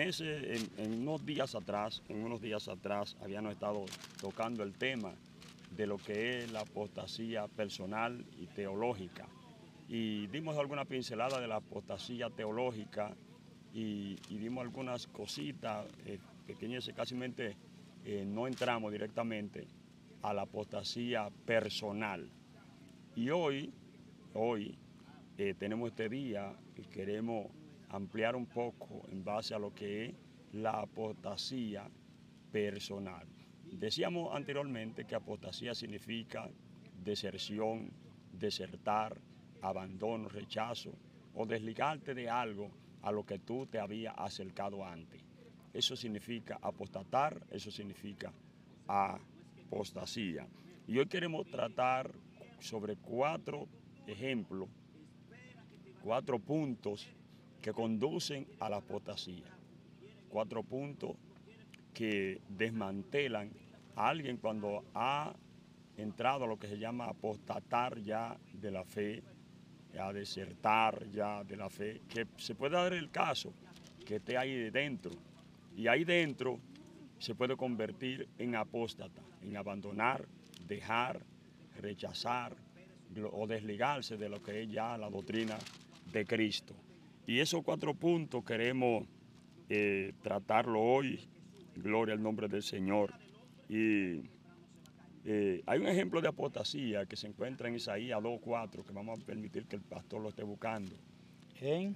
en, unos días atrás, en unos días atrás, habíamos estado tocando el tema de lo que es la apostasía personal y teológica. Y dimos alguna pincelada de la apostasía teológica y, dimos algunas cositas que eh, pequeñas, casi eh, no entramos directamente a la apostasía personal. Y hoy, hoy, eh, tenemos este día y queremos ampliar un poco en base a lo que es la apostasía personal. Decíamos anteriormente que apostasía significa deserción, desertar, abandono, rechazo o desligarte de algo a lo que tú te habías acercado antes. Eso significa apostatar, eso significa apostasía. Y hoy queremos tratar sobre cuatro ejemplos, cuatro puntos que conducen a la apostasía. Cuatro puntos que desmantelan a alguien cuando ha entrado a lo que se llama apostatar ya de la fe, a desertar ya de la fe, que se puede dar el caso que esté ahí dentro. Y ahí dentro se puede convertir en apóstata, en abandonar, dejar, rechazar o desligarse de lo que es ya la doctrina de Cristo. Y esos cuatro puntos queremos eh, tratarlo hoy, gloria al nombre del Señor. Y eh, hay un ejemplo de apostasía que se encuentra en Isaías 2.4, que vamos a permitir que el pastor lo esté buscando. En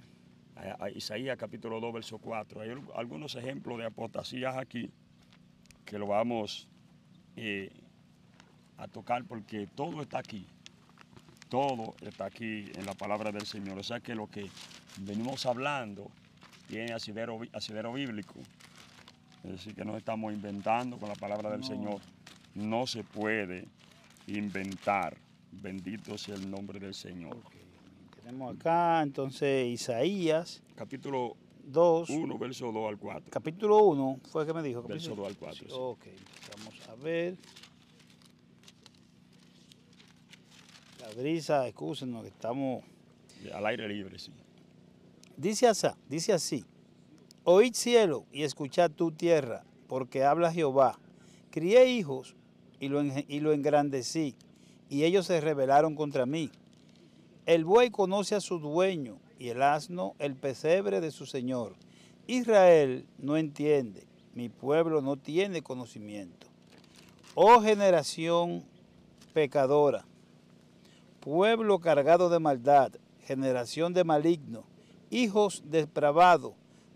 Isaías capítulo 2, verso 4. Hay algunos ejemplos de apostasías aquí que lo vamos eh, a tocar porque todo está aquí. Todo está aquí en la palabra del Señor. O sea que lo que venimos hablando tiene asidero, bíblico. Es decir, que no estamos inventando con la palabra del Señor. No se puede inventar. Bendito sea el nombre del Señor. Tenemos acá entonces Isaías. Capítulo 2. 1, verso 2 al 4. Capítulo 1 fue que me dijo. verso 2 al 4. Sí. Ok, vamos a ver. brisa, excúsenos que estamos... Al aire libre, sí. Dice así, dice así, oíd cielo y escuchad tu tierra, porque habla Jehová. Crié hijos y lo, y lo engrandecí, y ellos se rebelaron contra mí. El buey conoce a su dueño, y el asno el pesebre de su señor. Israel no entiende, mi pueblo no tiene conocimiento. Oh generación pecadora, pueblo cargado de maldad, generación de maligno, hijos depravados,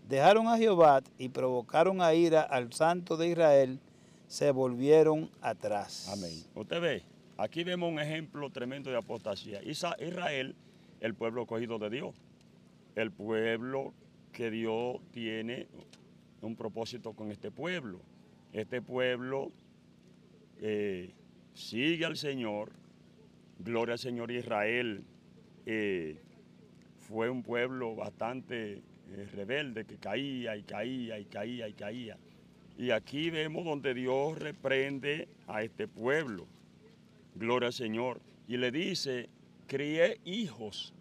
dejaron a Jehová y provocaron a ira al santo de Israel, se volvieron atrás. Amén. Usted ve, aquí vemos un ejemplo tremendo de apostasía. Israel, el pueblo cogido de Dios, el pueblo que Dios tiene un propósito con este pueblo. Este pueblo eh, sigue al Señor, Gloria al Señor Israel. Eh, fue un pueblo bastante eh, rebelde que caía y caía y caía y caía. Y aquí vemos donde Dios reprende a este pueblo. Gloria al Señor. Y le dice, crié hijos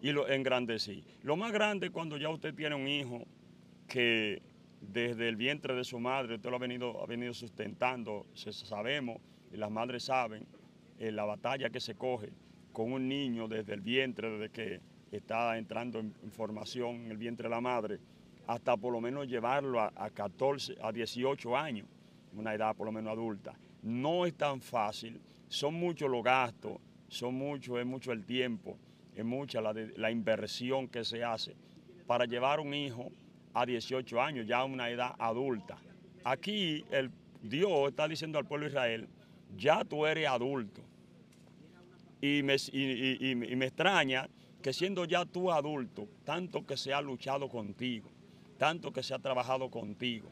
y lo engrandecí. Lo más grande cuando ya usted tiene un hijo que desde el vientre de su madre usted lo ha venido, ha venido sustentando, sabemos, y las madres saben, eh, la batalla que se coge con un niño desde el vientre, desde que está entrando en, formación en el vientre de la madre, hasta por lo menos llevarlo a, 14, a 18 años, una edad por lo menos adulta. No es tan fácil, son muchos los gastos, son mucho, es mucho el tiempo, es mucha la, inversión que se hace para llevar un hijo a 18 años, ya a una edad adulta. Aquí el Dios está diciendo al pueblo de Israel, ya tú eres adulto, y me, extraña que siendo ya tú adulto, tanto que se ha luchado contigo, tanto que se ha trabajado contigo,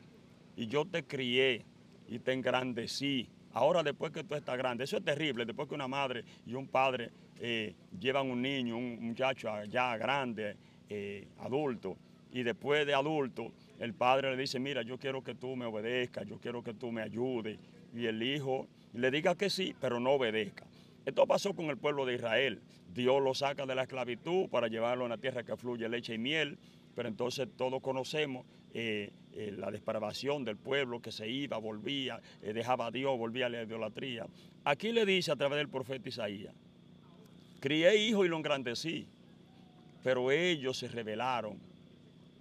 y yo te crié y te engrandecí, ahora después que tú estás grande, eso es terrible, después que una madre y un padre eh, llevan un niño, un muchacho ya grande, eh, adulto, y después de adulto, el padre le dice, mira, yo quiero que tú me obedezcas, yo quiero que tú me ayudes, y el hijo le diga que sí, pero no obedezca. Esto pasó con el pueblo de Israel. Dios lo saca de la esclavitud para llevarlo a una tierra que fluye leche y miel, pero entonces todos conocemos eh, eh, la desparvación del pueblo que se iba, volvía, eh, dejaba a Dios, volvía a la idolatría. Aquí le dice a través del profeta Isaías, crié hijo y lo engrandecí, pero ellos se rebelaron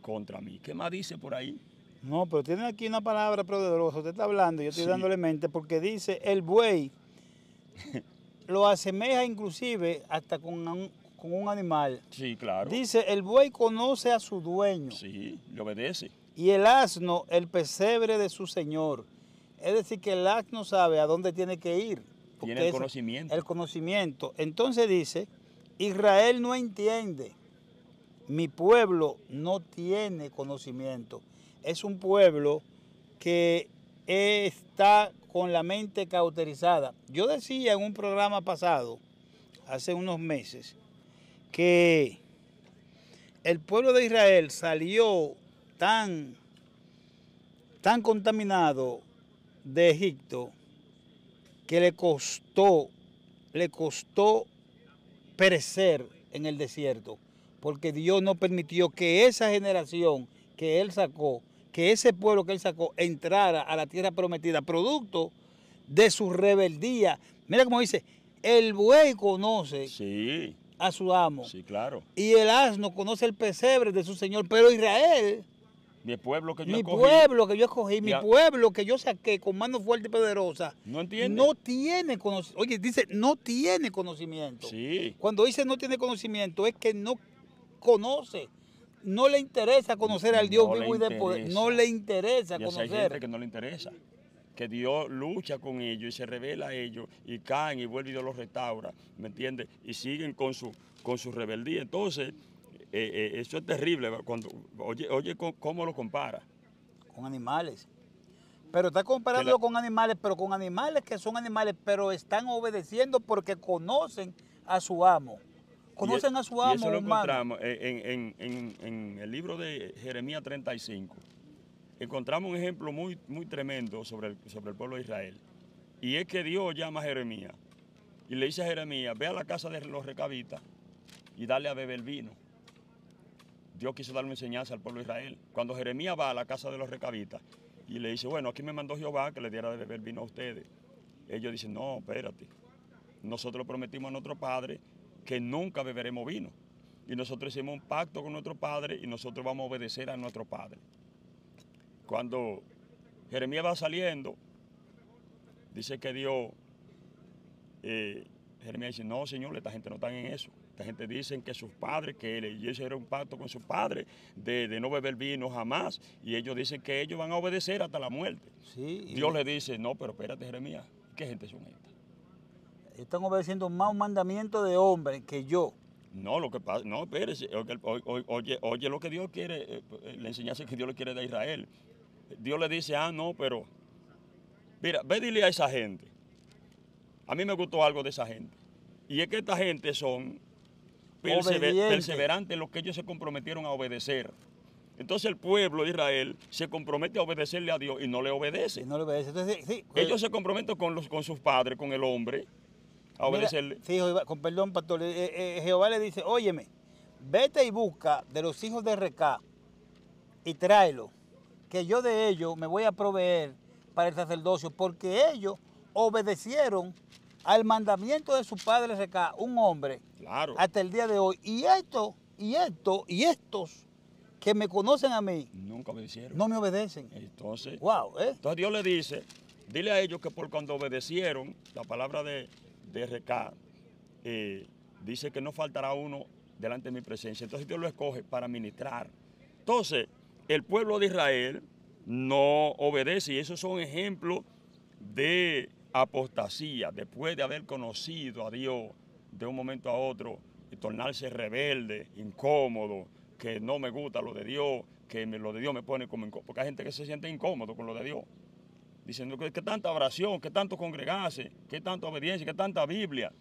contra mí. ¿Qué más dice por ahí? No, pero tiene aquí una palabra poderosa, usted está hablando, yo estoy dándole mente, porque dice el buey lo asemeja inclusive hasta con un, con un animal. Sí, claro. Dice, el buey conoce a su dueño. Sí, le obedece. Y el asno, el pesebre de su señor. Es decir, que el asno sabe a dónde tiene que ir. Tiene el conocimiento. El conocimiento. Entonces dice, Israel no entiende. Mi pueblo no tiene conocimiento. Es un pueblo que está con la mente cauterizada. Yo decía en un programa pasado, hace unos meses, que el pueblo de Israel salió tan, tan contaminado de Egipto que le costó, le costó perecer en el desierto, porque Dios no permitió que esa generación que él sacó que ese pueblo que él sacó entrara a la tierra prometida, producto de su rebeldía. Mira cómo dice, el buey conoce a su amo. Sí, claro. Y el asno conoce el pesebre de su señor, pero Israel... Mi pueblo que yo mi escogí. pueblo que yo escogí, mi pueblo que yo saqué con mano fuerte y poderosa. No entiende. No tiene conocimiento. Oye, dice, no tiene conocimiento. Sí. Cuando dice no tiene conocimiento es que no conoce no le interesa conocer al Dios vivo y de poder. No le interesa conocer. Hay gente que no le interesa. Que Dios lucha con ellos y se revela a ellos y caen y vuelve y Dios los restaura. ¿Me entiendes? Y siguen con su, con su rebeldía. Entonces, eh, eh, eso es terrible. oye, oye, ¿cómo lo compara? Con animales. Pero está comparándolo con animales, pero con animales que son animales, pero están obedeciendo porque conocen a su amo. ¿Conocen e a su amo? Y lo encontramos en, el libro de Jeremías 35. Encontramos un ejemplo muy, muy tremendo sobre el, sobre el pueblo de Israel. Y es que Dios llama a Jeremías y le dice a Jeremías, ve a la casa de los recabitas y dale a beber vino. Dios quiso darle enseñanza al pueblo de Israel. Cuando Jeremías va a la casa de los recabitas y le dice, bueno, aquí me mandó Jehová que le diera de beber vino a ustedes. Ellos dicen, no, espérate. Nosotros prometimos a nuestro padre que nunca beberemos vino. Y nosotros hicimos un pacto con nuestro padre y nosotros vamos a obedecer a nuestro padre. Cuando Jeremías va saliendo, dice que Dios, eh, Jeremías dice, no, señor, esta gente no está en eso. Esta gente dice que sus padres, que ellos hicieron un pacto con sus padres de, no beber vino jamás. Y ellos dicen que ellos van a obedecer hasta la muerte. Dios le dice, no, pero espérate, Jeremías, ¿qué gente son ellos? están obedeciendo más mandamiento de hombre que yo. No, lo que pasa, no, espérese, oye, oye, lo que Dios quiere, le eh, eh, la que Dios le quiere de Israel. Dios le dice, ah, no, pero, mira, ve dile a esa gente. A mí me gustó algo de esa gente. Y es que esta gente son perseverantes en lo que ellos se comprometieron a obedecer. Entonces el pueblo de Israel se compromete a obedecerle a Dios y no le obedece. no le obedece. sí, ellos pues se comprometen con, los, con sus padres, con el hombre, Ah, obedecerle. sí, con perdón, pastor. Eh, eh, eh, Jehová le dice, óyeme, vete y busca de los hijos de Recá y tráelo, que yo de ellos me voy a proveer para el sacerdocio, porque ellos obedecieron al mandamiento de su padre Recá, un hombre, claro. hasta el día de hoy. Y esto, y esto, y estos que me conocen a mí, nunca obedecieron. No me obedecen. Entonces, wow, ¿eh? entonces Dios le dice, dile a ellos que por cuando obedecieron la palabra de, DRK eh, dice que no faltará uno delante de mi presencia. Entonces Dios lo escoge para ministrar. Entonces, el pueblo de Israel no obedece y esos son ejemplos de apostasía, después de haber conocido a Dios de un momento a otro y tornarse rebelde, incómodo, que no me gusta lo de Dios, que lo de Dios me pone como incómodo, porque hay gente que se siente incómodo con lo de Dios diciendo que, tanta oración, qué tanto congregarse, qué tanta obediencia, qué tanta Biblia.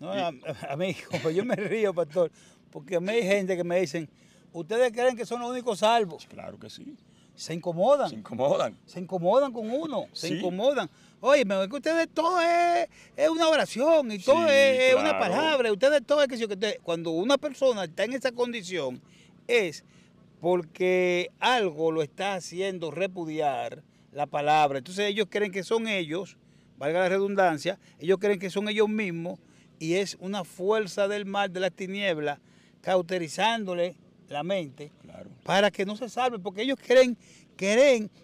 a, mí, yo me río, pastor, porque a hay gente que me dicen, ¿ustedes creen que son los únicos salvos? Claro que sí. Se incomodan. Se incomodan. Se incomodan con uno, se incomodan. Oye, me que ustedes todo es, una oración y todo es, una palabra, ustedes todo es que cuando una persona está en esa condición es porque algo lo está haciendo repudiar la palabra. Entonces ellos creen que son ellos, valga la redundancia, ellos creen que son ellos mismos y es una fuerza del mal, de las tinieblas, cauterizándole la mente para que no se salve, porque ellos creen,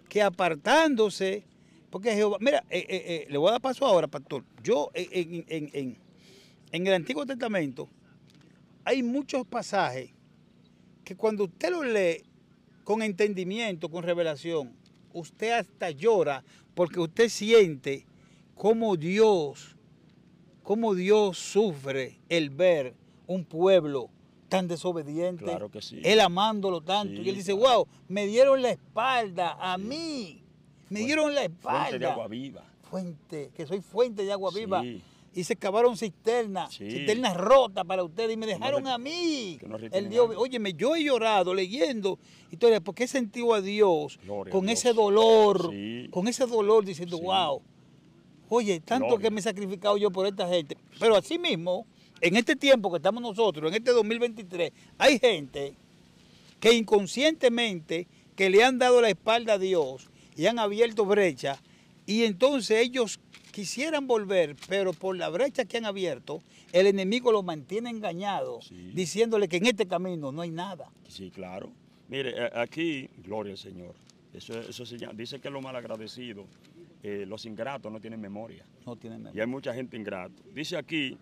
que apartándose, porque Jehová, mira, eh, eh, eh, le voy a dar paso ahora, pastor, yo en, en el Antiguo Testamento hay muchos pasajes que cuando usted los lee con entendimiento, con revelación, usted hasta llora porque usted siente cómo Dios, cómo Dios sufre el ver un pueblo tan desobediente, claro él amándolo tanto. y él dice, wow, me dieron la espalda a mí, me dieron la espalda. Fuente de agua viva. Fuente, que soy fuente de agua viva y se cavaron cisternas, cisternas rotas para ustedes y me dejaron a mí. el Dios, yo he llorado leyendo. historia porque qué sentido a Dios con ese dolor? Con ese dolor diciendo, wow, oye, tanto que me he sacrificado yo por esta gente. Pero así mismo, en este tiempo que estamos nosotros, en este 2023, hay gente que inconscientemente que le han dado la espalda a Dios y han abierto brechas y entonces ellos quisieran volver, pero por la brecha que han abierto, el enemigo los mantiene engañados, diciéndole que en este camino no hay nada. Sí, claro. Mire, eh, aquí, gloria al Señor. Eso, eso dice que los malagradecidos, eh, los ingratos no tienen memoria. No tienen memoria. Y hay mucha gente ingrata. Dice aquí,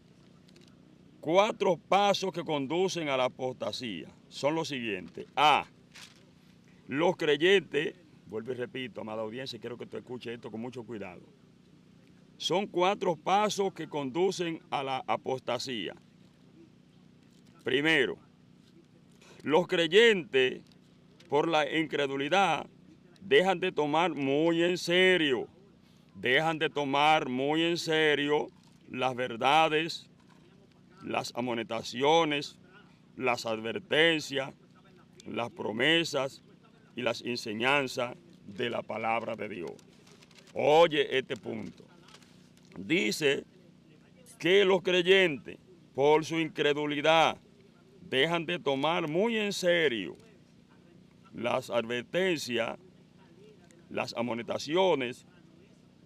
cuatro pasos que conducen a la apostasía son los siguientes. A, los creyentes, vuelvo y repito, amada audiencia, quiero que tú escuches esto con mucho cuidado son cuatro pasos que conducen a la apostasía. Primero, los creyentes, por la incredulidad, dejan de tomar muy en serio, dejan de tomar muy en serio las verdades, las amonestaciones, las advertencias, las promesas y las enseñanzas de la palabra de Dios. Oye este punto dice que los creyentes, por su incredulidad, dejan de tomar muy en serio las advertencias, las amonestaciones.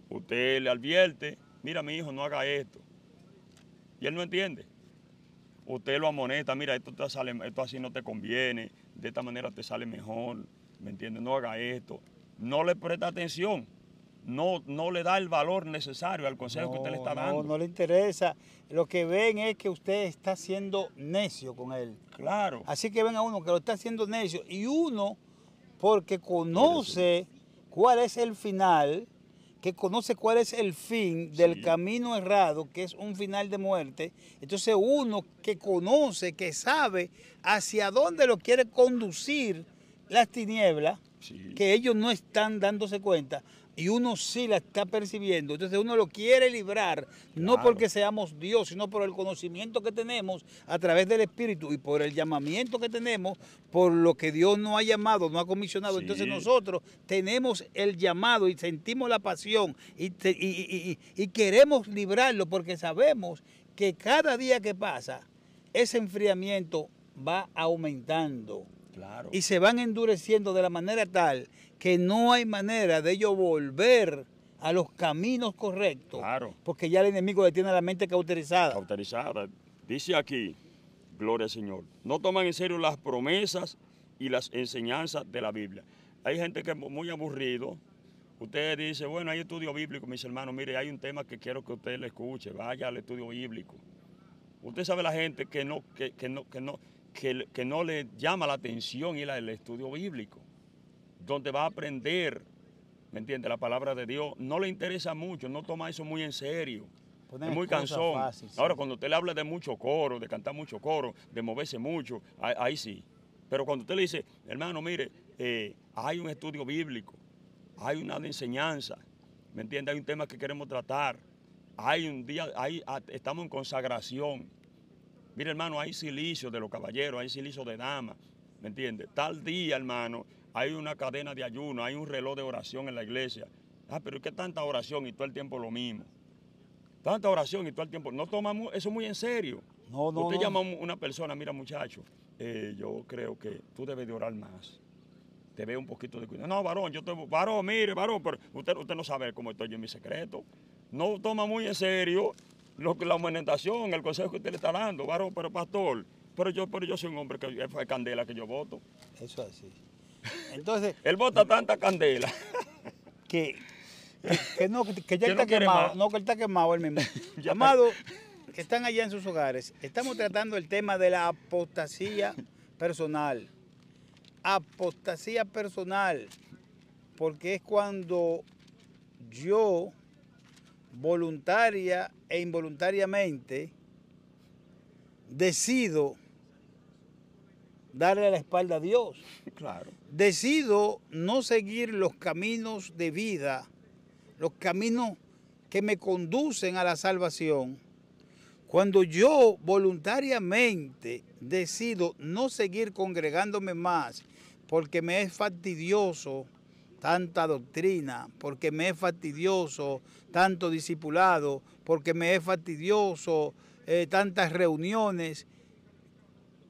Usted le advierte, mira mi hijo, no haga esto. Y él no entiende. Usted lo amonesta, mira, esto, te sale, esto así no te conviene, de esta manera te sale mejor, ¿me entiende? No haga esto. No le presta atención no, le da el valor necesario al consejo que usted le está dando. No, no le interesa. Lo que ven es que usted está siendo necio con él. Claro. Así que ven a uno que lo está haciendo necio. Y uno, porque conoce cuál es el final, que conoce cuál es el fin del camino errado, que es un final de muerte. Entonces uno que conoce, que sabe hacia dónde lo quiere conducir las tinieblas, que ellos no están dándose cuenta y uno sí la está percibiendo. Entonces uno lo quiere librar, no porque seamos Dios, sino por el conocimiento que tenemos a través del Espíritu y por el llamamiento que tenemos, por lo que Dios nos ha llamado, nos ha comisionado. Entonces nosotros tenemos el llamado y sentimos la pasión y, y queremos librarlo porque sabemos que cada día que pasa, ese enfriamiento va aumentando. Claro. Y se van endureciendo de la manera tal que no hay manera de ellos volver a los caminos correctos. Claro. Porque ya el enemigo le tiene la mente cauterizada. Cauterizada. Dice aquí, gloria al Señor, no toman en serio las promesas y las enseñanzas de la Biblia. Hay gente que es muy aburrido. Usted dice, bueno, hay estudio bíblico, mis hermanos, mire, hay un tema que quiero que usted le escuche, vaya al estudio bíblico. Usted sabe la gente que no, que, no, que no, que, no le llama la atención ir al estudio bíblico donde va a aprender, ¿me entiende? La palabra de Dios. No le interesa mucho, no toma eso muy en serio. es muy cansón. Ahora, cuando usted le habla de mucho coro, de cantar mucho coro, de moverse mucho, ahí, sí. Pero cuando usted le dice, hermano, mire, eh, hay un estudio bíblico, hay una enseñanza, ¿me entiende? Hay un tema que queremos tratar, hay un día, ahí estamos en consagración. Mire, hermano, hay silicio de los caballeros, hay silicio de damas, ¿me entiende? Tal día, hermano, hay una cadena de ayuno, hay un reloj de oración en la iglesia. Ah, pero que tanta oración y todo el tiempo lo mismo? Tanta oración y todo el tiempo. No tomamos eso muy en serio. No, no, Usted llama a una persona, mira muchacho, eh, yo creo que tú debes de orar más. Te veo un poquito de cuidado. No, varón, yo te... Varón, mire, varón, pero usted, usted no sabe cómo estoy yo en mi secreto. No toma muy en serio lo, la amonestación, el consejo que usted le está dando. Varón, pero pastor, pero yo, pero yo soy un hombre que fue candela que yo voto. Eso es así. Entonces. Él bota tanta candela. Que, que, que ya está quemado. No, que está quemado él mismo. Amado, que están allá en sus hogares, estamos tratando el tema de la apostasía personal. Apostasía personal. Porque es cuando yo voluntaria e involuntariamente decido darle la espalda a Dios. Claro decido no seguir los caminos de vida, los caminos que me conducen a la salvación, cuando yo voluntariamente decido no seguir congregándome más porque me es fastidioso tanta doctrina, porque me es fastidioso tanto discipulado, porque me es fastidioso eh, tantas reuniones,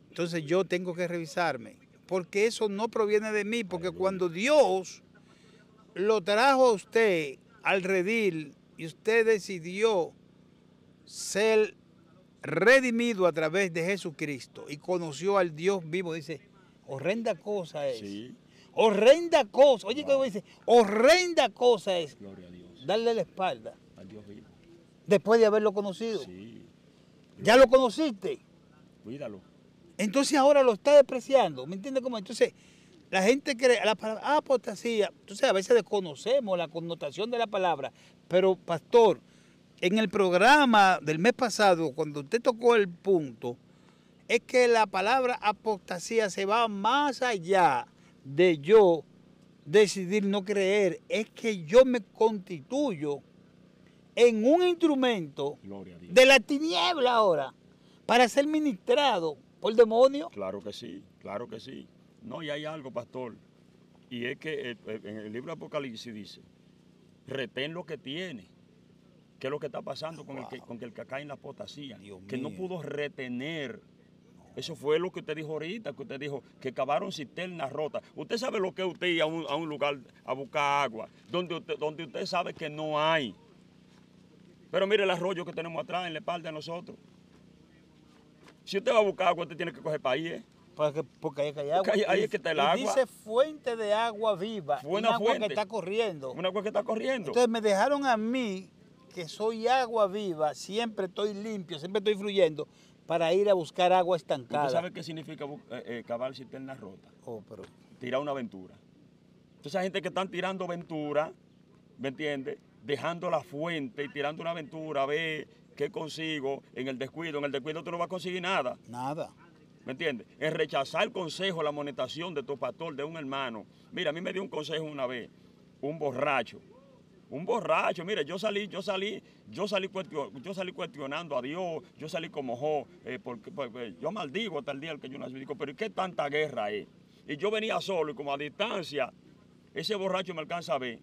entonces yo tengo que revisarme porque eso no proviene de mí, porque cuando Dios lo trajo a usted al redil y usted decidió ser redimido a través de Jesucristo y conoció al Dios vivo, dice, horrenda cosa es. Sí. Horrenda cosa, oye, wow. dice? Horrenda cosa es darle la espalda al Dios vivo. Después de haberlo conocido. Sí. Ya lo conociste. Cuídalo. Entonces ahora lo está despreciando, ¿me entiendes cómo? Entonces la gente cree, la palabra apostasía, ah, pues, entonces a veces desconocemos la connotación de la palabra, pero pastor, en el programa del mes pasado, cuando usted tocó el punto, es que la palabra apostasía se va más allá de yo decidir no creer, es que yo me constituyo en un instrumento de la tiniebla ahora para ser ministrado el demonio? Claro que sí, claro que sí. No, y hay algo, pastor. Y es que eh, eh, en el libro de Apocalipsis dice, retén lo que tiene. ¿Qué es lo que está pasando con, el, que, con el en la potasía? que no pudo retener. Eso fue lo que usted dijo ahorita, que usted dijo que cavaron cisternas rotas. Usted sabe lo que usted ir a un, lugar a buscar agua, donde usted, donde usted sabe que no hay. Pero mire el arroyo que tenemos atrás en la espalda de nosotros. Si usted va a buscar agua, usted tiene que coger para ¿eh? Porque, ahí, hay agua. Porque ahí, que está el agua. Dice fuente de agua viva. Buena una agua fuente, que está corriendo. Una agua que está corriendo. Entonces me dejaron a mí, que soy agua viva, siempre estoy limpio, siempre estoy fluyendo, para ir a buscar agua estancada. ¿Usted sabe qué significa eh, eh, cavar cisternas rotas? Oh, pero... Tirar una aventura. Entonces hay gente que están tirando aventura, ¿me entiende? Dejando la fuente y tirando una aventura, a ver ¿qué consigo en el descuido? En el descuido tú no vas a conseguir nada. Nada. ¿Me entiendes? Es rechazar el consejo, la monetación de tu pastor, de un hermano. Mira, a mí me dio un consejo una vez, un borracho. Un borracho, Mira, yo salí, yo salí, yo salí, cuestionando a Dios, yo salí como jo, eh, porque, yo maldigo hasta el día en que yo nací. Digo, pero ¿y qué tanta guerra es? Y yo venía solo y como a distancia, ese borracho me alcanza a ver.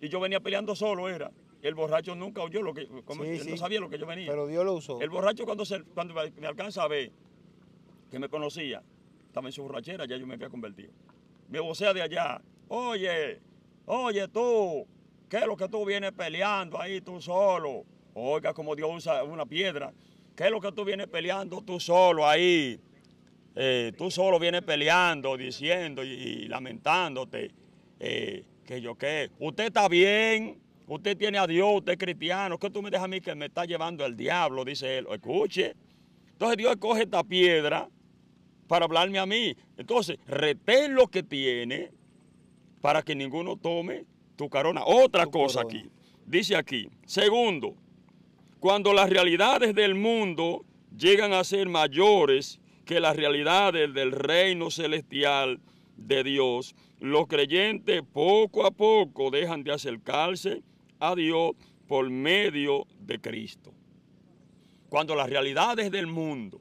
Y yo venía peleando solo, era el borracho nunca oyó lo que, no sabía lo que yo venía. Pero Dios lo usó. El borracho cuando, se, cuando me alcanza a ver que me conocía, estaba en su borrachera, ya yo me había convertido. Me vocea de allá, oye, oye tú, ¿qué es lo que tú vienes peleando ahí tú solo? Oiga, como Dios usa una piedra, ¿qué es lo que tú vienes peleando tú solo ahí? Eh, tú solo vienes peleando, diciendo y, lamentándote. Eh, que yo qué, usted está bien, Usted tiene a Dios, usted es cristiano. ¿Qué tú me dejas a mí que me está llevando al diablo? Dice él. Escuche. Entonces Dios coge esta piedra para hablarme a mí. Entonces, retén lo que tiene para que ninguno tome tu carona. Otra cosa aquí. Dice aquí. Segundo, cuando las realidades del mundo llegan a ser mayores que las realidades del reino celestial de Dios, los creyentes poco a poco dejan de acercarse a Dios por medio de Cristo. Cuando las realidades del mundo,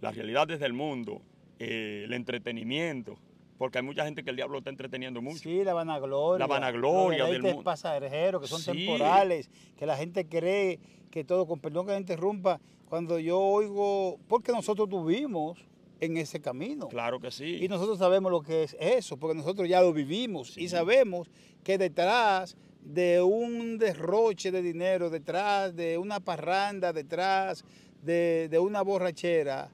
las realidades del mundo, eh, el entretenimiento, porque hay mucha gente que el diablo está entreteniendo mucho. Sí, la vanagloria. La vanagloria del mundo. pasajeros que son temporales, que la gente cree que todo, con perdón que la interrumpa, cuando yo oigo, porque nosotros tuvimos en ese camino. Claro que sí. Y nosotros sabemos lo que es eso, porque nosotros ya lo vivimos y sabemos que detrás de un derroche de dinero detrás, de una parranda detrás, de, una borrachera.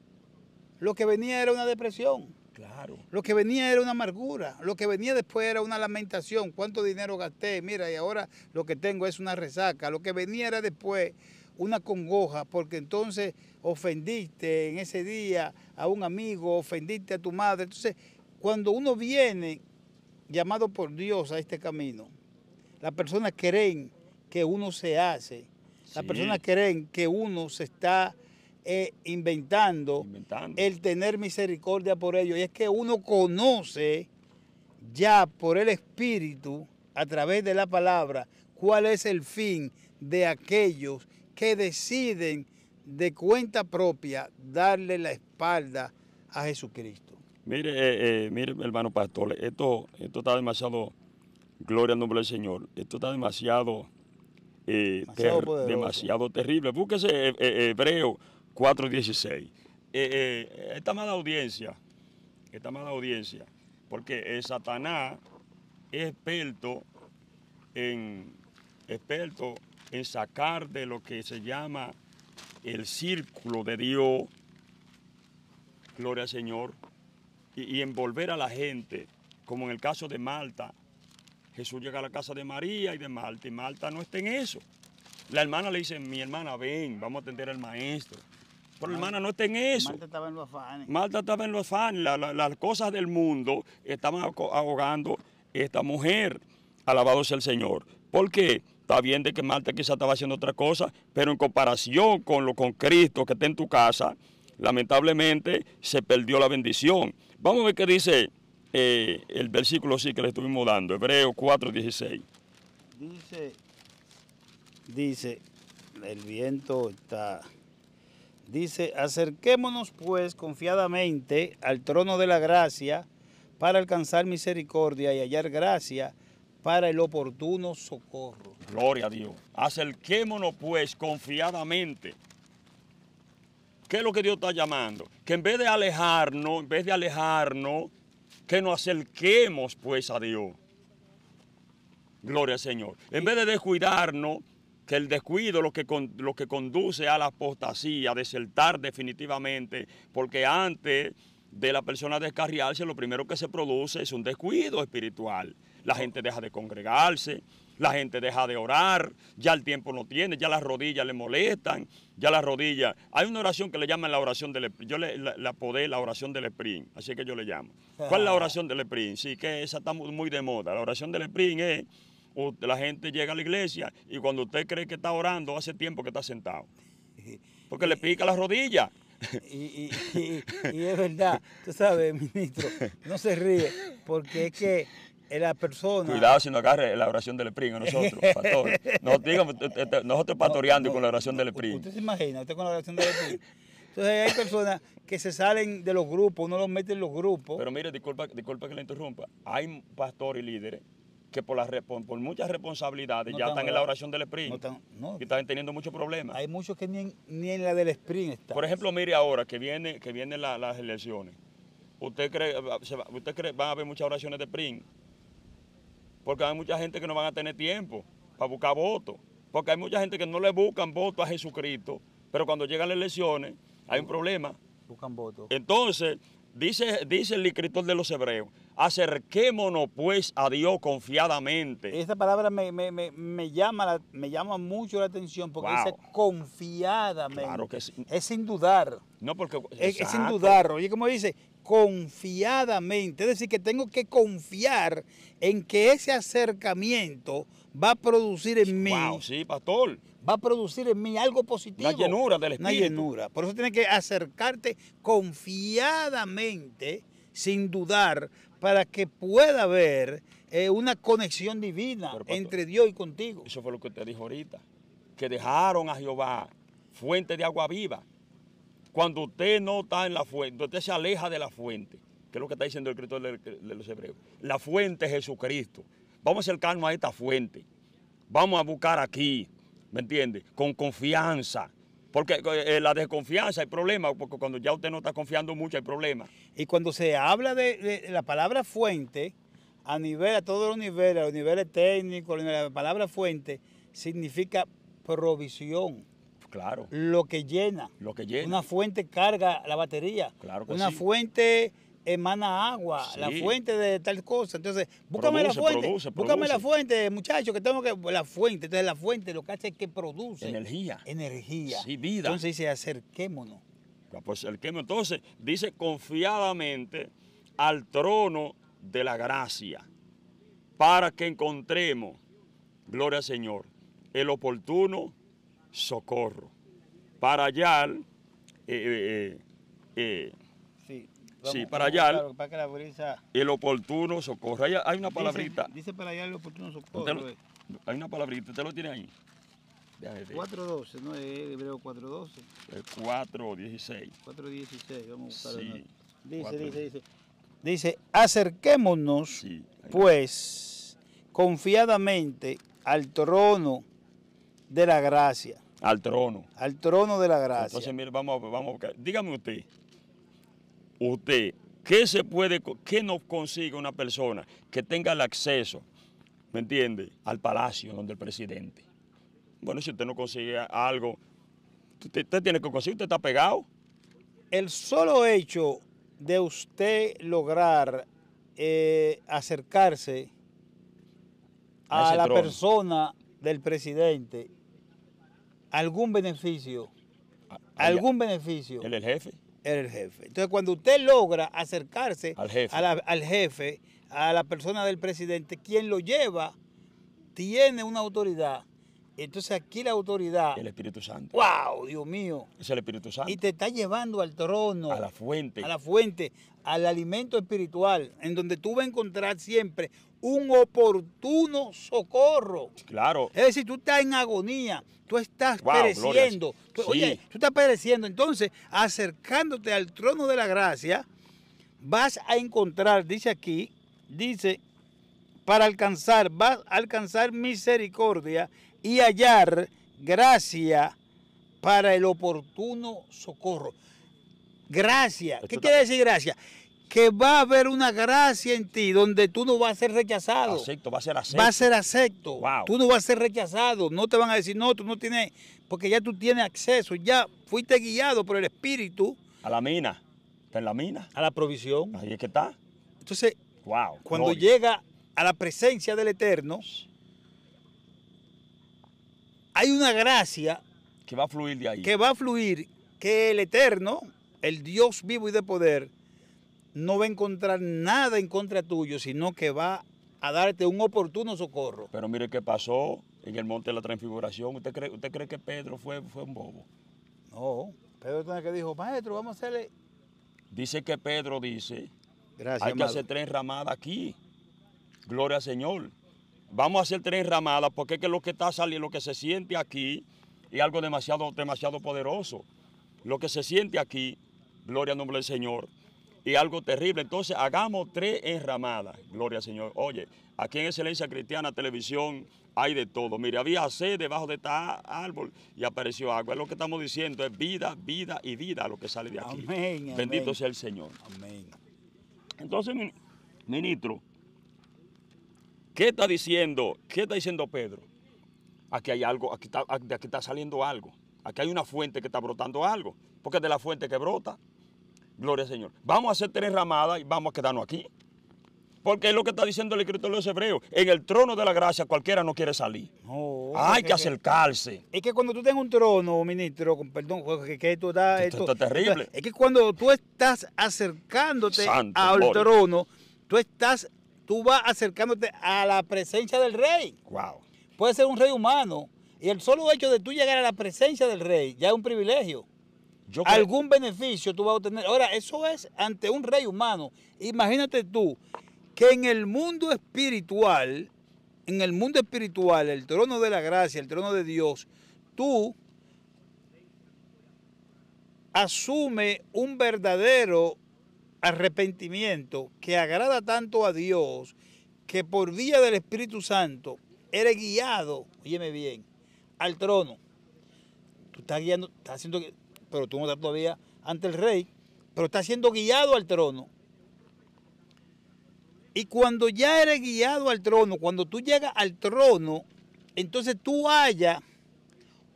Lo que venía era una depresión. Claro. Lo que venía era una amargura. Lo que venía después era una lamentación. ¿Cuánto dinero gasté? Mira, y ahora lo que tengo es una resaca. Lo que venía era después una congoja, porque entonces ofendiste en ese día a un amigo, ofendiste a tu madre. Entonces, cuando uno viene llamado por Dios a este camino, las personas creen que uno se hace. Las personas creen que uno se está eh, inventando, el tener misericordia por ellos. Y es que uno conoce ya por el Espíritu, a través de la palabra, cuál es el fin de aquellos que deciden de cuenta propia darle la espalda a Jesucristo. Mire, eh, eh, mire hermano pastor, esto, esto está demasiado Gloria al nombre del Señor. Esto está demasiado, eh, demasiado, terrible. Búsquese eh, eh, Hebreo 4.16. esta mala audiencia, esta mala audiencia, porque Satanás es experto en, experto en sacar de lo que se llama el círculo de Dios, gloria al Señor, y, y envolver a la gente, como en el caso de Malta, Jesús llega a la casa de María y de Marta, y Marta no está en eso. La hermana le dice, mi hermana, ven, vamos a atender al maestro. Pero la hermana, no está en eso. Marta estaba en los afanes. Marta estaba en los afanes. las cosas del mundo estaban ahogando esta mujer. Alabado sea el Señor. ¿Por qué? Está bien de que Marta quizá estaba haciendo otra cosa, pero en comparación con lo con Cristo que está en tu casa, lamentablemente se perdió la bendición. Vamos a ver qué dice eh, el versículo sí que le estuvimos dando, Hebreos 4.16. Dice, dice, el viento está... Dice, acerquémonos pues confiadamente al trono de la gracia para alcanzar misericordia y hallar gracia para el oportuno socorro. Gloria a Dios. Acerquémonos pues confiadamente. ¿Qué es lo que Dios está llamando? Que en vez de alejarnos, en vez de alejarnos, que nos acerquemos pues a Dios. Gloria al Señor. En vez de descuidarnos, que el descuido lo que, lo que conduce a la apostasía, a desertar definitivamente, porque antes de la persona descarriarse, lo primero que se produce es un descuido espiritual. La gente deja de congregarse, la gente deja de orar, ya el tiempo no tiene, ya las rodillas le molestan, ya las rodillas. Hay una oración que le llaman la oración del Yo le, la, la la oración del sprint, así que yo le llamo. ¿Cuál es la oración del sprint? Sí, que esa está muy de moda. La oración del spring es la gente llega a la iglesia y cuando usted cree que está orando, hace tiempo que está sentado. Porque le pica las rodillas. Y, y, es verdad, tú sabes, ministro, no se ríe, porque es que persona. Cuidado si no agarre la oración del a nosotros, Nosotros, nosotros pastoreando con la oración del spring Usted se imagina, usted con la oración del spring Entonces hay personas que se salen de los grupos, no los meten en los grupos. Pero mire, disculpa, disculpa que le interrumpa. Hay pastores y líderes que por, por muchas responsabilidades ya están, en la oración del spring no están, y están teniendo muchos problemas. Hay muchos que ni en, la del spring están. Por ejemplo, mire ahora que viene que vienen las elecciones. ¿Usted cree, usted cree, van a haber muchas oraciones de spring porque hay mucha gente que no van a tener tiempo para buscar votos, porque hay mucha gente que no le buscan votos a Jesucristo, pero cuando llegan las elecciones hay un problema. Buscan votos. Entonces, dice, dice el escritor de los hebreos, acerquémonos pues a Dios confiadamente. Esta palabra me, llama, me llama mucho la atención porque dice confiadamente. Claro que sí. Es sin dudar. No, porque... Es, sin dudar. Oye, como dice, confiadamente. Es decir, que tengo que confiar en que ese acercamiento va a producir en mí. pastor. Va a producir en mí algo positivo. La llenura del Espíritu. llenura. Por eso tienes que acercarte confiadamente, sin dudar, para que pueda haber eh, una conexión divina entre Dios y contigo. Eso fue lo que te dijo ahorita. Que dejaron a Jehová fuente de agua viva cuando usted no está en la fuente, usted se aleja de la fuente, que es lo que está diciendo el escritor de los Hebreos. La fuente es Jesucristo. Vamos a acercarnos a esta fuente. Vamos a buscar aquí, ¿me entiende? Con confianza. Porque eh, la desconfianza, hay problema, porque cuando ya usted no está confiando mucho, hay problema. Y cuando se habla de, de la palabra fuente, a nivel, a todos los niveles, a los niveles técnicos, la palabra fuente significa provisión. Claro. Lo que llena. Lo que llena. Una fuente carga la batería. Claro Una fuente emana agua, la fuente de tal cosa. Entonces, búscame la fuente. búscame la fuente, muchachos, que tengo que. La fuente. Entonces, la fuente lo que hace es que produce. Energía. Energía. Sí, vida. Entonces dice, acerquémonos. Pues acerquémonos. Entonces, dice confiadamente al trono de la gracia para que encontremos, gloria al Señor, el oportuno socorro. Para allá, eh, eh, eh, sí, para allá, el oportuno socorro. Hay, una palabrita. Dice, para allá el oportuno socorro. hay una palabrita, usted lo tiene ahí. 412, ¿no? Es Hebreo 412. 416. 416, vamos a buscar Dice, dice, dice. Dice, acerquémonos, pues, confiadamente al trono de la gracia. Al trono. Al trono de la gracia. Entonces, mire, vamos, vamos Dígame usted, usted, ¿qué se puede, qué nos consigue una persona que tenga el acceso, ¿me entiende?, al palacio donde el presidente. Bueno, si usted no consigue algo, usted, tiene que conseguir, usted está pegado. El solo hecho de usted lograr eh, acercarse a, la persona del presidente algún beneficio. Ah, ah, ¿Algún beneficio? Él el jefe. el jefe. Entonces, cuando usted logra acercarse al jefe, a la persona del presidente, quien lo lleva, tiene una autoridad entonces aquí la autoridad. El Espíritu Santo. ¡Wow! Dios mío. Es el Espíritu Santo. Y te está llevando al trono. A la fuente. A la fuente, al alimento espiritual, en donde tú vas a encontrar siempre un oportuno socorro. Claro. Es decir, tú estás en agonía, tú estás pereciendo. Oye, tú estás pereciendo. Entonces, acercándote al trono de la gracia, vas a encontrar, dice aquí, dice, para alcanzar, vas a alcanzar misericordia y hallar gracia para el oportuno socorro. Gracia. ¿Qué quiere decir gracia? Que va a haber una gracia en ti donde tú no vas a ser rechazado. Acepto, va a ser acepto. Va a ser acepto. Tú no vas a ser rechazado. No te van a decir, no, tú no tienes, porque ya tú tienes acceso. Ya fuiste guiado por el Espíritu. A la mina. Está en la mina. A la provisión. Ahí es que está. Entonces, wow, cuando llega a la presencia del Eterno, hay una gracia que va a fluir de ahí. Que va a fluir, que el eterno, el Dios vivo y de poder, no va a encontrar nada en contra tuyo, sino que va a darte un oportuno socorro. Pero mire qué pasó en el monte de la transfiguración. ¿Usted cree, usted cree que Pedro fue, fue un bobo? No, Pedro que dijo, maestro, vamos a hacerle... Dice que Pedro dice, Gracias, hay que hacer tres ramadas aquí. Gloria al Señor. Vamos a hacer tres ramadas porque es que lo que está saliendo, lo que se siente aquí es algo demasiado, demasiado poderoso. Lo que se siente aquí, gloria al nombre del Señor, es algo terrible. Entonces hagamos tres enramadas, gloria al Señor. Oye, aquí en Excelencia Cristiana Televisión hay de todo. Mire, había sed debajo de este árbol y apareció agua. Es lo que estamos diciendo, es vida, vida y vida lo que sale de aquí. amén. Bendito sea el Señor. Amén. Entonces, ministro, ¿Qué está diciendo? ¿Qué está diciendo Pedro? Aquí hay algo, aquí está, aquí está saliendo algo. Aquí hay una fuente que está brotando algo. Porque es de la fuente que brota. Gloria al Señor. Vamos a hacer tres ramadas y vamos a quedarnos aquí. Porque es lo que está diciendo el escritor de los hebreos. En el trono de la gracia cualquiera no quiere salir. Hay que, acercarse. Es que cuando tú tengas un trono, ministro, con, perdón, que, esto, da, esto, está terrible. es que cuando tú estás acercándote al trono, tú estás tú vas acercándote a la presencia del rey. Wow. Puede ser un rey humano. Y el solo hecho de tú llegar a la presencia del rey ya es un privilegio. Algún beneficio tú vas a obtener. Ahora, eso es ante un rey humano. Imagínate tú que en el mundo espiritual, en el mundo espiritual, el trono de la gracia, el trono de Dios, tú asume un verdadero arrepentimiento que agrada tanto a Dios que por vía del Espíritu Santo eres guiado, óyeme bien, al trono. Tú estás guiando, estás haciendo, pero tú no estás todavía ante el rey, pero estás siendo guiado al trono. Y cuando ya eres guiado al trono, cuando tú llegas al trono, entonces tú haya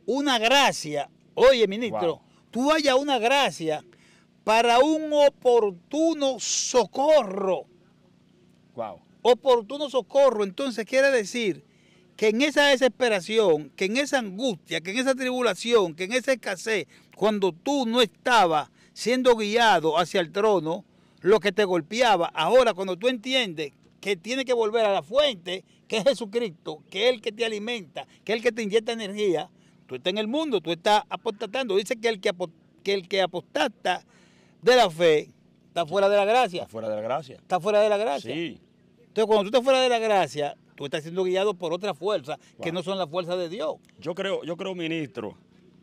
una gracia, oye ministro, tú haya una gracia para un oportuno socorro. Oportuno socorro, entonces quiere decir que en esa desesperación, que en esa angustia, que en esa tribulación, que en esa escasez, cuando tú no estabas siendo guiado hacia el trono, lo que te golpeaba, ahora cuando tú entiendes que tienes que volver a la fuente, que es Jesucristo, que es el que te alimenta, que es el que te inyecta energía, tú estás en el mundo, tú estás apostatando. Dice que el que, que, el que apostata de la fe, está fuera de la gracia. Está fuera de la gracia. Está fuera de la gracia. Sí. Entonces, cuando tú estás fuera de la gracia, tú estás siendo guiado por otra fuerza que no son las fuerzas de Dios. Yo creo, yo creo, ministro,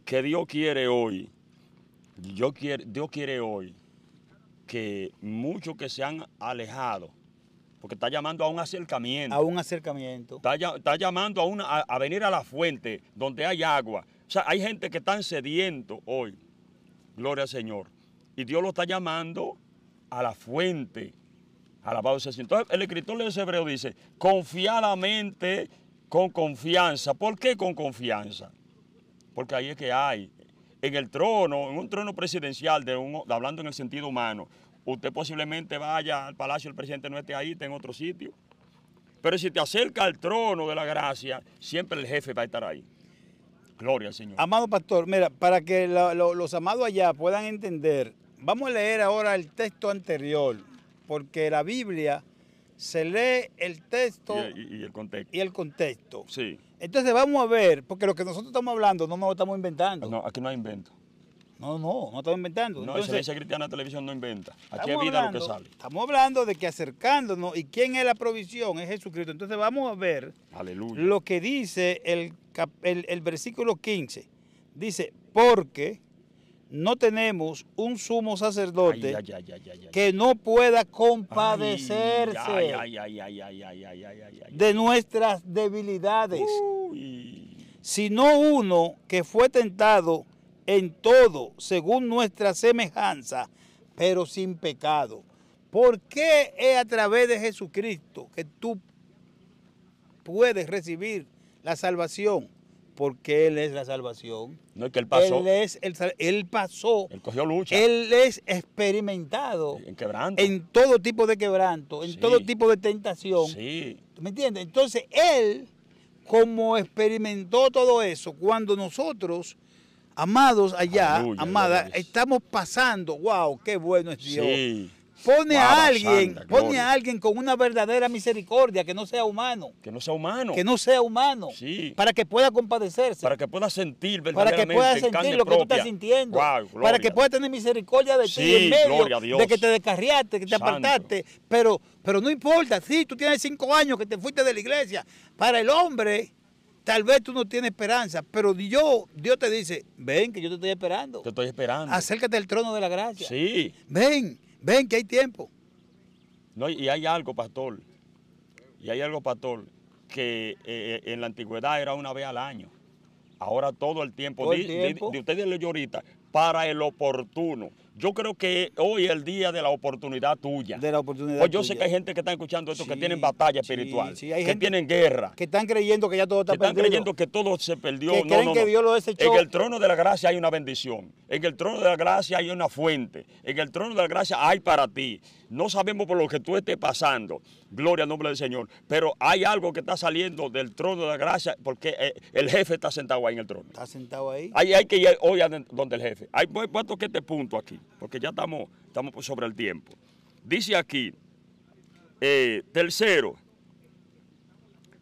que Dios quiere hoy, yo Dios quiere hoy que muchos que se han alejado, porque está llamando a un acercamiento. A un acercamiento. Está, llamando a, a, venir a la fuente donde hay agua. O sea, hay gente que está sediento hoy. Gloria al Señor. Y Dios lo está llamando a la fuente. Alabado sea Entonces el escritor de ese hebreo dice, confiadamente, con confianza. ¿Por qué con confianza? Porque ahí es que hay. En el trono, en un trono presidencial, de un, hablando en el sentido humano, usted posiblemente vaya al palacio, el presidente no esté ahí, está en otro sitio. Pero si te acerca al trono de la gracia, siempre el jefe va a estar ahí. Gloria al Señor. Amado pastor, mira, para que los amados allá puedan entender Vamos a leer ahora el texto anterior, porque la Biblia se lee el texto y, el contexto. Entonces vamos a ver, porque lo que nosotros estamos hablando no nos lo estamos inventando. No, aquí no hay invento. No, no, no estamos inventando. No, la Excelencia Cristiana Televisión no inventa. Aquí es vida lo que sale. Estamos hablando de que acercándonos, ¿y quién es la provisión? Es Jesucristo. Entonces vamos a ver lo que dice el, el versículo 15. Dice, porque no tenemos un sumo sacerdote que no pueda compadecerse de nuestras debilidades, sino uno que fue tentado en todo según nuestra semejanza, pero sin pecado. ¿Por qué es a través de Jesucristo que tú puedes recibir la salvación? porque Él es la salvación. No, es que Él pasó. Él, es el, él pasó. Él cogió lucha. Él es experimentado. En quebranto. En todo tipo de quebranto, en todo tipo de tentación. Sí. ¿Me entiendes? Entonces Él, como experimentó todo eso, cuando nosotros, amados allá, amada, amadas, estamos pasando, wow, qué bueno es Dios. Pone a alguien, pone a alguien con una verdadera misericordia, que no sea humano. Que no sea humano. Que no sea humano. Sí. Para que pueda compadecerse. Para que pueda sentir verdaderamente. Para que pueda sentir lo que tú estás sintiendo. para que pueda tener misericordia de ti en medio de que te descarriaste, que te apartaste. Pero, pero no importa, sí, tú tienes cinco años que te fuiste de la iglesia. Para el hombre, tal vez tú no tienes esperanza, pero Dios, Dios te dice, ven que yo te estoy esperando. Te estoy esperando. Acércate al trono de la gracia. Sí. Ven Ven que hay tiempo. No, y hay algo, pastor, y hay algo, pastor, que eh, en la antigüedad era una vez al año. Ahora todo el tiempo, De, ustedes le ahorita, para el oportuno. Yo creo que hoy es el día de la oportunidad tuya. De la oportunidad Pues yo sé que hay gente que está escuchando esto, que tienen batalla espiritual, que tienen guerra. Que están creyendo que ya todo está perdido. que Están creyendo que todo se perdió. Que creen que Dios lo desechó. En el trono de la gracia hay una bendición. En el trono de la gracia hay una fuente. En el trono de la gracia hay para ti. No sabemos por lo que tú estés pasando. Gloria al nombre del Señor. Pero hay algo que está saliendo del trono de la gracia porque eh, el jefe está sentado ahí en el trono. Está sentado ahí. hay que ir hoy a donde el jefe. Hay a que este punto aquí, porque ya estamos, estamos sobre el tiempo. Dice aquí, eh, tercero,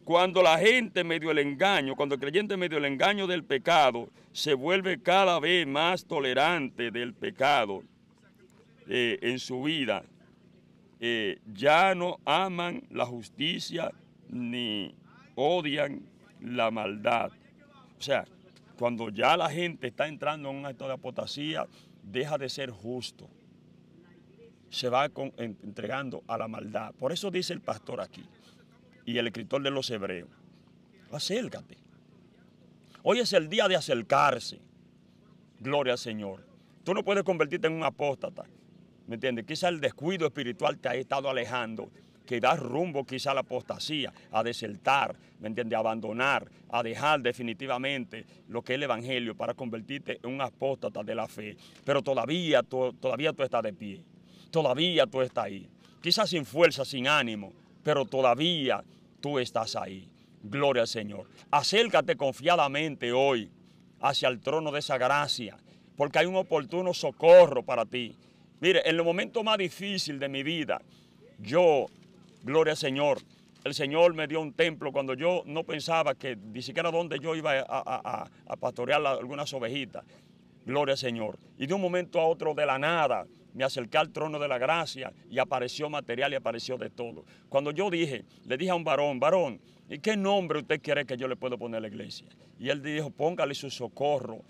cuando la gente medio el engaño, cuando el creyente medio el engaño del pecado, se vuelve cada vez más tolerante del pecado eh, en su vida eh, ya no aman la justicia ni odian la maldad. O sea, cuando ya la gente está entrando en un acto de apostasía, deja de ser justo. Se va entregando a la maldad. Por eso dice el pastor aquí y el escritor de los hebreos, acércate. Hoy es el día de acercarse. Gloria al Señor. Tú no puedes convertirte en un apóstata. ¿Me entiendes? Quizá el descuido espiritual te ha estado alejando, que da rumbo quizá a la apostasía, a desertar, ¿me entiendes? A abandonar, a dejar definitivamente lo que es el Evangelio para convertirte en un apóstata de la fe. Pero todavía, todavía tú estás de pie, todavía tú estás ahí. Quizás sin fuerza, sin ánimo, pero todavía tú estás ahí. Gloria al Señor. Acércate confiadamente hoy hacia el trono de esa gracia, porque hay un oportuno socorro para ti Mire, en el momento más difícil de mi vida, yo, gloria al Señor, el Señor me dio un templo cuando yo no pensaba que ni siquiera dónde yo iba a, a pastorear algunas ovejitas. Gloria al Señor. Y de un momento a otro, de la nada, me acerqué al trono de la gracia y apareció material y apareció de todo. Cuando yo dije, le dije a un varón, varón, ¿y qué nombre usted quiere que yo le pueda poner a la iglesia? Y él dijo, póngale su socorro.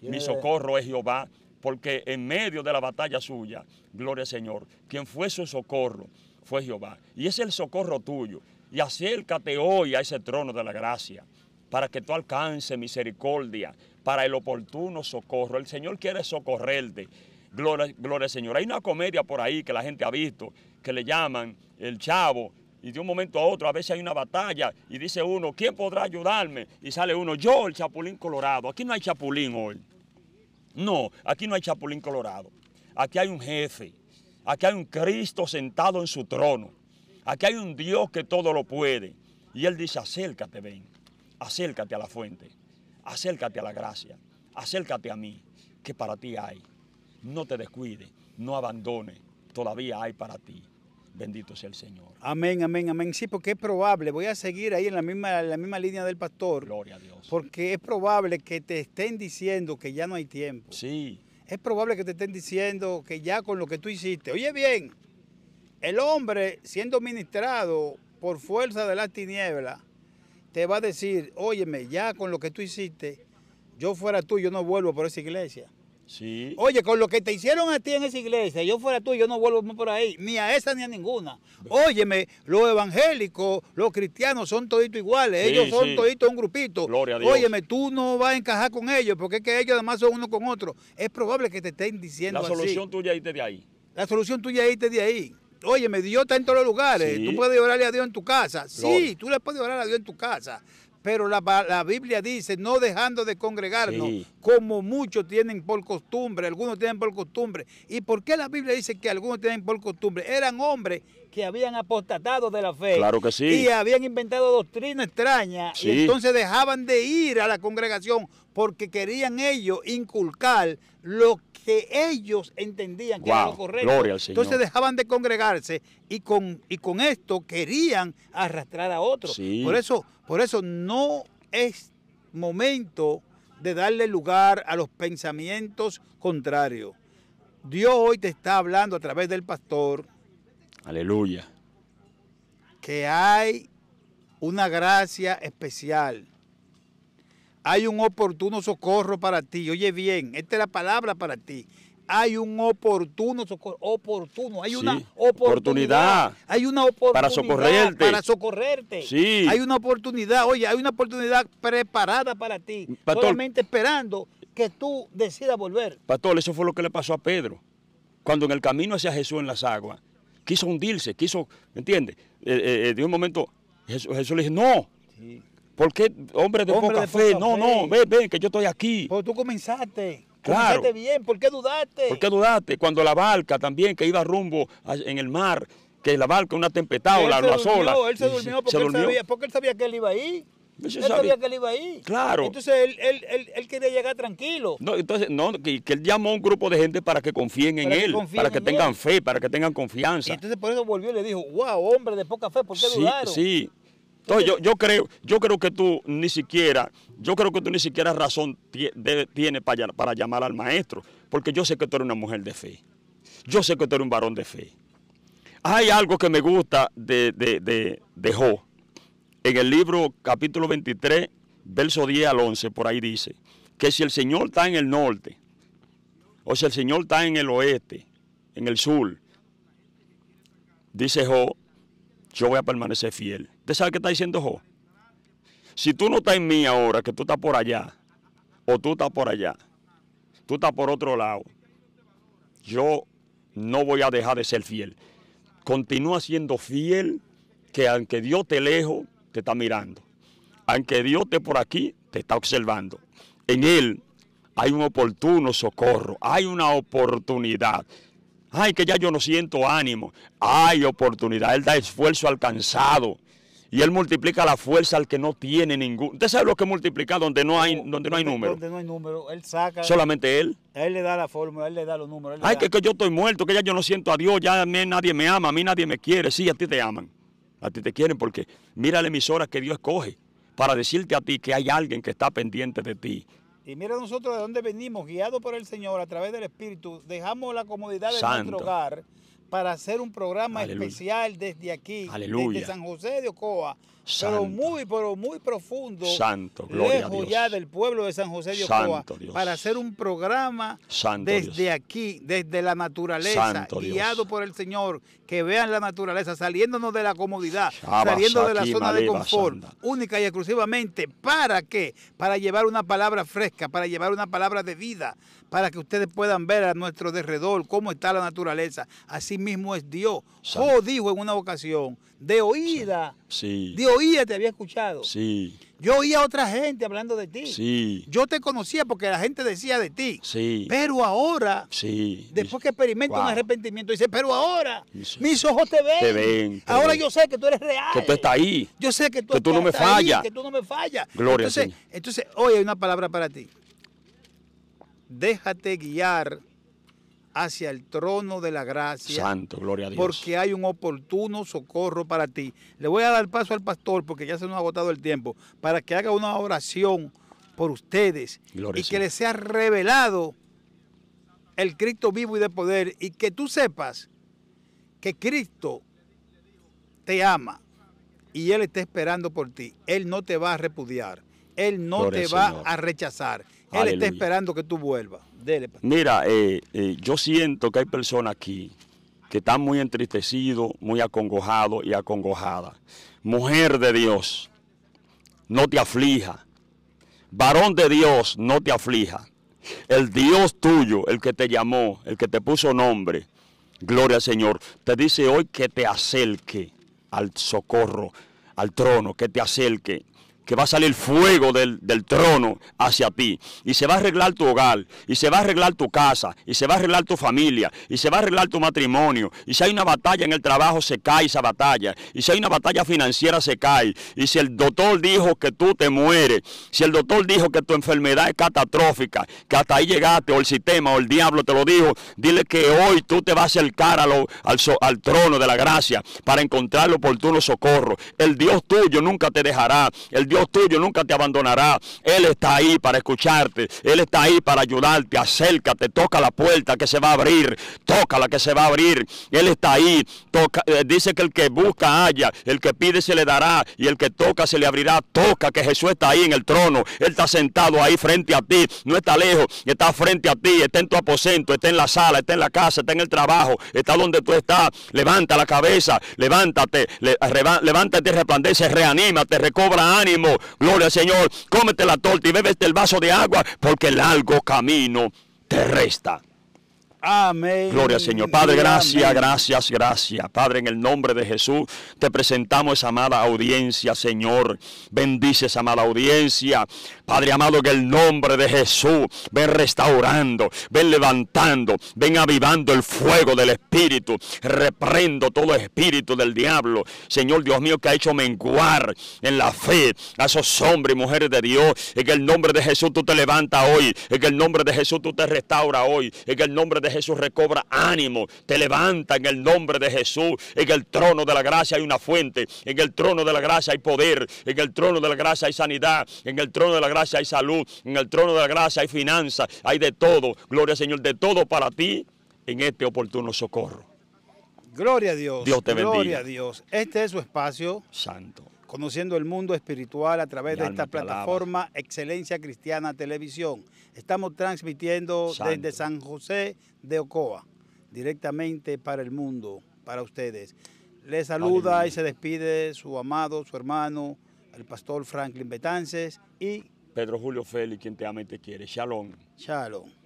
Mi socorro es Jehová, porque en medio de la batalla suya, gloria al Señor, quien fue su socorro fue Jehová. Y es el socorro tuyo. Y acércate hoy a ese trono de la gracia para que tú alcances misericordia, para el oportuno socorro. El Señor quiere socorrerte. Gloria, gloria al Señor. Hay una comedia por ahí que la gente ha visto, que le llaman El Chavo, y de un momento a otro a veces hay una batalla y dice uno, ¿quién podrá ayudarme? Y sale uno, yo, el Chapulín Colorado. Aquí no hay Chapulín hoy. No, aquí no hay Chapulín Colorado. Aquí hay un jefe. Aquí hay un Cristo sentado en su trono. Aquí hay un Dios que todo lo puede. Y Él dice, acércate, ven. Acércate a la fuente. Acércate a la gracia. Acércate a mí, que para ti hay. No te descuide, no abandone. Todavía hay para ti. Bendito sea el Señor. Amén, amén, amén. Sí, porque es probable, voy a seguir ahí en la misma, la misma línea del pastor. Gloria a Dios. Porque es probable que te estén diciendo que ya no hay tiempo. Sí. Es probable que te estén diciendo que ya con lo que tú hiciste. Oye bien, el hombre siendo ministrado por fuerza de las tinieblas, te va a decir, óyeme, ya con lo que tú hiciste, yo fuera tú, yo no vuelvo por esa iglesia. Oye, con lo que te hicieron a ti en esa iglesia, yo fuera tú, yo no vuelvo por ahí, ni a esa ni a ninguna. Óyeme, los evangélicos, los cristianos son toditos iguales, ellos son toditos un grupito. Óyeme, tú no vas a encajar con ellos, porque es que ellos además son uno con otro. Es probable que te estén diciendo La solución tuya tuya irte de ahí. La solución tuya irte de ahí. Óyeme, Dios está en todos los lugares. Tú puedes orarle a Dios en tu casa. Sí, tú le puedes orar a Dios en tu casa pero la, la, Biblia dice, no dejando de congregarnos, como muchos tienen por costumbre, algunos tienen por costumbre. ¿Y por qué la Biblia dice que algunos tienen por costumbre? Eran hombres se habían apostatado de la fe. Y habían inventado doctrina extraña. Y entonces dejaban de ir a la congregación porque querían ellos inculcar lo que ellos entendían que era lo correcto. Entonces dejaban de congregarse y con, y con esto querían arrastrar a otros. Por, eso, por eso no es momento de darle lugar a los pensamientos contrarios. Dios hoy te está hablando a través del pastor, Aleluya. Que hay una gracia especial. Hay un oportuno socorro para ti. Oye bien, esta es la palabra para ti. Hay un oportuno socorro. Oportuno. Hay una oportunidad. Para socorrerte. Para socorrerte. Sí. Hay una oportunidad. Oye, hay una oportunidad preparada para ti. solamente esperando que tú decidas volver. Pastor, eso fue lo que le pasó a Pedro. Cuando en el camino hacia Jesús en las aguas, quiso hundirse, quiso, ¿me entiendes? Eh, eh, eh, de un momento Jesús, le dijo, no, ¿por qué hombre de poca, fe? no, No, ven, ven, que yo estoy aquí. Pues tú comenzaste. Claro. bien, ¿por qué dudaste? ¿Por qué dudaste? Cuando la barca también que iba rumbo en el mar, que la barca, una tempestad, la, la sola. Él se durmió porque, porque él sabía que él iba ahí. Yo sabía que él iba ahí. Claro. Entonces él, él, quería llegar tranquilo. No, entonces, no, que, él llamó a un grupo de gente para que confíen en él, para que tengan fe, para que tengan confianza. Y entonces por eso volvió y le dijo, wow, hombre de poca fe, ¿por qué dudaron? Sí. Entonces, yo, yo, creo, yo creo que tú ni siquiera, yo creo que tú ni siquiera razón tienes para, para llamar al maestro, porque yo sé que tú eres una mujer de fe. Yo sé que tú eres un varón de fe. Hay algo que me gusta de, de, de en el libro capítulo 23, verso 10 al 11, por ahí dice, que si el Señor está en el norte, o si el Señor está en el oeste, en el sur, dice jo, yo voy a permanecer fiel. ¿Usted sabe qué está diciendo jo? Si tú no estás en mí ahora, que tú estás por allá, o tú estás por allá, tú estás por otro lado, yo no voy a dejar de ser fiel. Continúa siendo fiel, que aunque Dios te lejos, te está mirando. Aunque Dios esté por aquí, te está observando. En Él hay un oportuno socorro, hay una oportunidad. Ay, que ya yo no siento ánimo. Hay oportunidad. Él da esfuerzo alcanzado. Y Él multiplica la fuerza al que no tiene ningún. Usted sabe lo que multiplica donde no hay, donde no hay número. Donde no hay número. Él saca. Solamente Él. Él le da la fórmula, Él le da los números. Ay, que, yo estoy muerto, que ya yo no siento a Dios, ya nadie me ama, a mí nadie me quiere. Sí, a ti te aman. A ti te quieren porque mira la emisora que Dios coge para decirte a ti que hay alguien que está pendiente de ti. Y mira nosotros de dónde venimos, guiados por el Señor a través del Espíritu, dejamos la comodidad de nuestro hogar para hacer un programa especial desde aquí, desde San José de Ocoa, pero muy, pero muy profundo. lejos ya del pueblo de San José de Ocoa, para hacer un programa desde aquí, desde la naturaleza, guiado por el Señor, que vean la naturaleza, saliéndonos de la comodidad, saliendo de la zona de confort, única y exclusivamente, ¿para qué? Para llevar una palabra fresca, para llevar una palabra de vida, para que ustedes puedan ver a nuestro derredor cómo está la naturaleza. Así mismo es Dios. o oh, dijo en una ocasión, de oída. De oída te había escuchado. Sí. Yo oía a otra gente hablando de ti. Yo te conocía porque la gente decía de ti. Sí. Pero ahora, sí. después que experimento un arrepentimiento, dice, pero ahora mis, ojos te ven. ahora yo sé que tú eres real. Que tú estás ahí. Yo sé que tú, no me fallas. Que tú no me fallas. Gloria entonces, Entonces, hoy hay una palabra para ti. Déjate guiar hacia el trono de la gracia. Santo, gloria a Dios. Porque hay un oportuno socorro para ti. Le voy a dar paso al pastor porque ya se nos ha agotado el tiempo, para que haga una oración por ustedes y que les sea revelado el Cristo vivo y de poder y que tú sepas que Cristo te ama y Él está esperando por ti. Él no te va a repudiar. Él no te va a rechazar. Él está esperando que tú vuelvas. Pues. Mira, eh, eh, yo siento que hay personas aquí que están muy entristecidos, muy acongojados y acongojadas. Mujer de Dios, no te aflija. Varón de Dios, no te aflija. El Dios tuyo, el que te llamó, el que te puso nombre, gloria al Señor, te dice hoy que te acerque al socorro, al trono, que te acerque que va a salir fuego del, trono hacia ti. Y se va a arreglar tu hogar, y se va a arreglar tu casa, y se va a arreglar tu familia, y se va a arreglar tu matrimonio. Y si hay una batalla en el trabajo, se cae esa batalla. Y si hay una batalla financiera, se cae. Y si el doctor dijo que tú te mueres, si el doctor dijo que tu enfermedad es catastrófica, que hasta ahí llegaste, o el sistema, o el diablo te lo dijo, dile que hoy tú te vas a acercar al, al trono de la gracia para encontrar el oportuno socorro. El Dios tuyo nunca te dejará. El Dios tuyo nunca te abandonará. Él está ahí para escucharte. Él está ahí para ayudarte. Acércate, toca la puerta que se va a abrir. Toca la que se va a abrir. Él está ahí. Toca, eh, dice que el que busca haya, el que pide se le dará y el que toca se le abrirá. Toca que Jesús está ahí en el trono. Él está sentado ahí frente a ti. No está lejos, está frente a ti. Está en tu aposento, está en la sala, está en la casa, está en el trabajo, está donde tú estás. Levanta la cabeza, levántate, levántate y levántate, resplandece, reanímate, recobra ánimo Gloria al Señor, cómete la torta y bebete el vaso de agua, porque el largo camino te resta. Amén. Gloria al Señor. Padre, gracias, gracias, gracias. Padre, en el nombre de Jesús, te presentamos esa amada audiencia, Señor. Bendice esa amada audiencia. Padre amado, en el nombre de Jesús ven restaurando, ven levantando, ven avivando el fuego del Espíritu. Reprendo todo espíritu del diablo. Señor Dios mío, que ha hecho menguar en la fe a esos hombres y mujeres de Dios. En el nombre de Jesús tú te levantas hoy. En el nombre de Jesús tú te restaura hoy. En el nombre de Jesús recobra ánimo, te levanta en el nombre de Jesús. En el trono de la gracia hay una fuente, en el trono de la gracia hay poder, en el trono de la gracia hay sanidad, en el trono de la gracia hay salud, en el trono de la gracia hay finanzas, hay de todo. Gloria Señor, de todo para ti en este oportuno socorro. Gloria a Dios. Dios te bendiga. a Dios. Este es su espacio. Santo. Conociendo el mundo espiritual a través de esta plataforma Excelencia Cristiana Televisión. Estamos transmitiendo desde San José, de Ocoa, directamente para el mundo, para ustedes. Les saluda y se despide su amado, su hermano, el pastor Franklin Betances y... Pedro Julio Félix, quien te ama y te quiere. Shalom. Shalom.